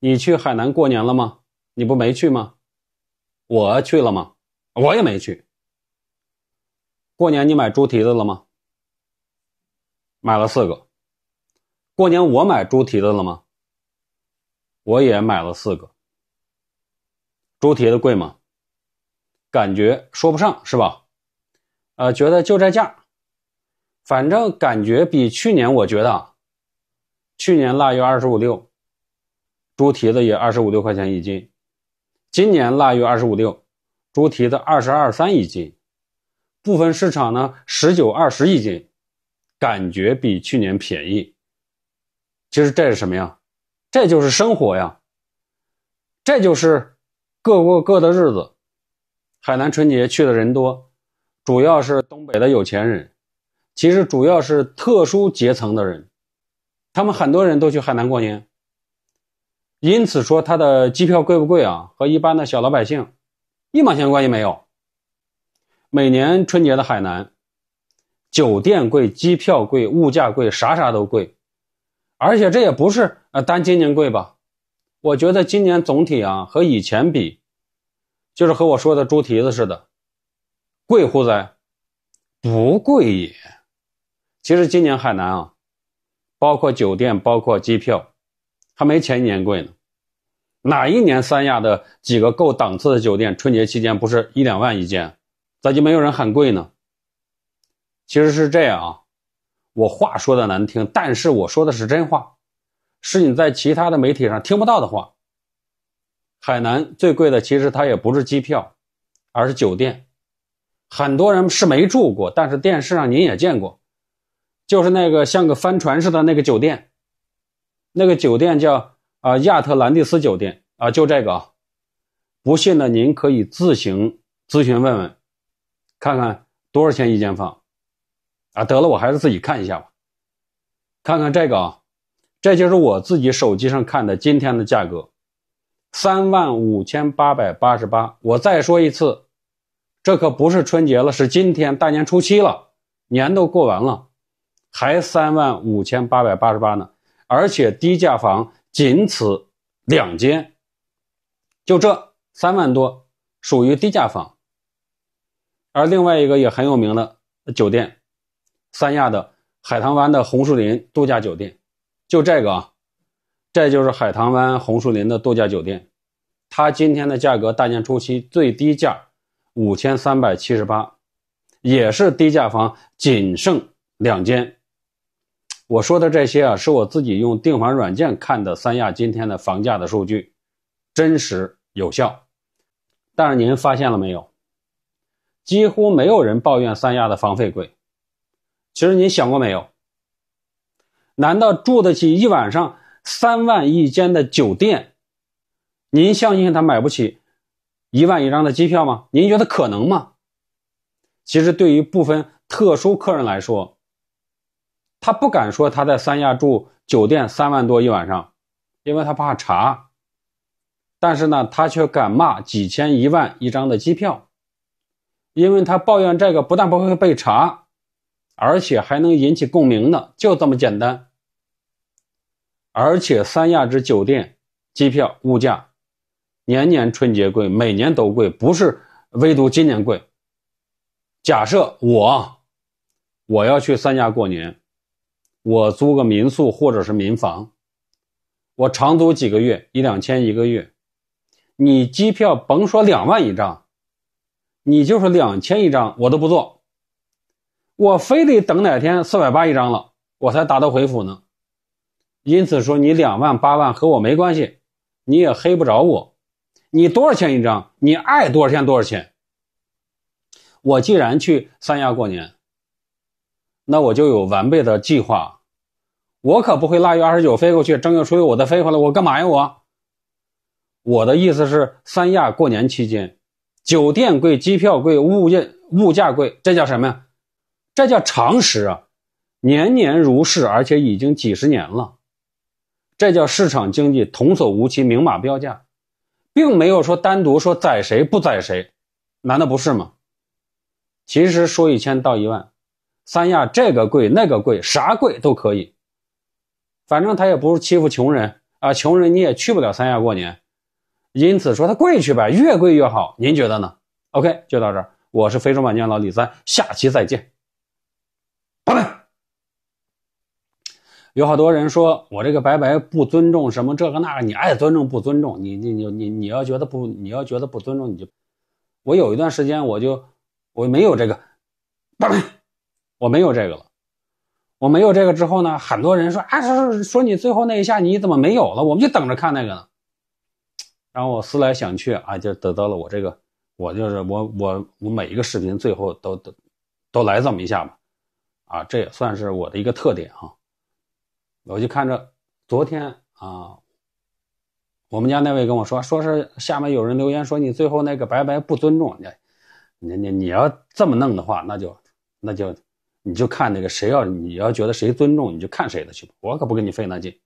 你去海南过年了吗？你不没去吗？我去了吗？我也没去。过年你买猪蹄子了吗？买了四个。过年我买猪蹄子了吗？我也买了四个。猪蹄子贵吗？感觉说不上是吧？呃，觉得就这价，反正感觉比去年我觉得啊，去年腊月二十五六。猪蹄子也二十五六块钱一斤，今年腊月二十五六，猪蹄子二十二三一斤，部分市场呢十九二十一斤，感觉比去年便宜。其实这是什么呀？这就是生活呀，这就是各过各的日子。海南春节去的人多，主要是东北的有钱人，其实主要是特殊阶层的人，他们很多人都去海南过年。因此说，他的机票贵不贵啊？和一般的小老百姓一毛钱关系没有。每年春节的海南，酒店贵、机票贵、物价贵，啥啥都贵。而且这也不是啊，单今年贵吧？我觉得今年总体啊，和以前比，就是和我说的猪蹄子似的，贵乎哉？不贵也。其实今年海南啊，包括酒店，包括机票。还没前一年贵呢，哪一年三亚的几个够档次的酒店春节期间不是一两万一间，咋就没有人喊贵呢？其实是这样啊，我话说的难听，但是我说的是真话，是你在其他的媒体上听不到的话。海南最贵的其实它也不是机票，而是酒店，很多人是没住过，但是电视上您也见过，就是那个像个帆船似的那个酒店。那个酒店叫啊亚特兰蒂斯酒店啊，就这个啊。不信的，您可以自行咨询问问，看看多少钱一间房啊？得了，我还是自己看一下吧。看看这个啊，这就是我自己手机上看的今天的价格，三万五千八百八十八。我再说一次，这可不是春节了，是今天大年初七了，年都过完了，还三万五千八百八十八呢。而且低价房仅此两间，就这三万多属于低价房。而另外一个也很有名的酒店，三亚的海棠湾的红树林度假酒店，就这个啊，这就是海棠湾红树林的度假酒店，它今天的价格大年初七最低价五千三百七十八，也是低价房仅剩两间。我说的这些啊，是我自己用订房软件看的三亚今天的房价的数据，真实有效。但是您发现了没有？几乎没有人抱怨三亚的房费贵。其实您想过没有？难道住得起一晚上三万一间的酒店，您相信他买不起一万一张的机票吗？您觉得可能吗？其实对于部分特殊客人来说。他不敢说他在三亚住酒店三万多一晚上，因为他怕查。但是呢，他却敢骂几千、一万、一张的机票，因为他抱怨这个不但不会被查，而且还能引起共鸣呢，就这么简单。而且三亚之酒店、机票、物价，年年春节贵，每年都贵，不是唯独今年贵。假设我我要去三亚过年。我租个民宿或者是民房，我长租几个月，一两千一个月。你机票甭说两万一张，你就是两千一张，我都不做。我非得等哪天四百八一张了，我才打道回府呢。因此说，你两万八万和我没关系，你也黑不着我。你多少钱一张？你爱多少钱多少钱。我既然去三亚过年，那我就有完备的计划。我可不会腊月二十九飞过去，正月初一我再飞回来，我干嘛呀？我，我的意思是，三亚过年期间，酒店贵，机票贵，物业物价贵，这叫什么呀？这叫常识啊！年年如是，而且已经几十年了，这叫市场经济，童叟无欺，明码标价，并没有说单独说宰谁不宰谁，难道不是吗？其实说一千道一万，三亚这个贵那个贵，啥贵都可以。反正他也不是欺负穷人啊，穷人你也去不了三亚过年，因此说他贵去吧，越贵越好。您觉得呢？OK，就到这儿。我是非洲版的老李三，下期再见。有好多人说我这个白白不尊重什么这个那个，你爱尊重不尊重，你你你你你要觉得不你要觉得不尊重你就，我有一段时间我就我没有这个，我没有这个了。我没有这个之后呢，很多人说啊，说说说你最后那一下你怎么没有了？我们就等着看那个呢。然后我思来想去啊，就得到了我这个，我就是我我我每一个视频最后都都都来这么一下吧，啊，这也算是我的一个特点啊。我就看着昨天啊，我们家那位跟我说，说是下面有人留言说你最后那个白白不尊重你，你你你要这么弄的话，那就那就。你就看那个谁要你要觉得谁尊重，你就看谁的去吧，我可不跟你费那劲。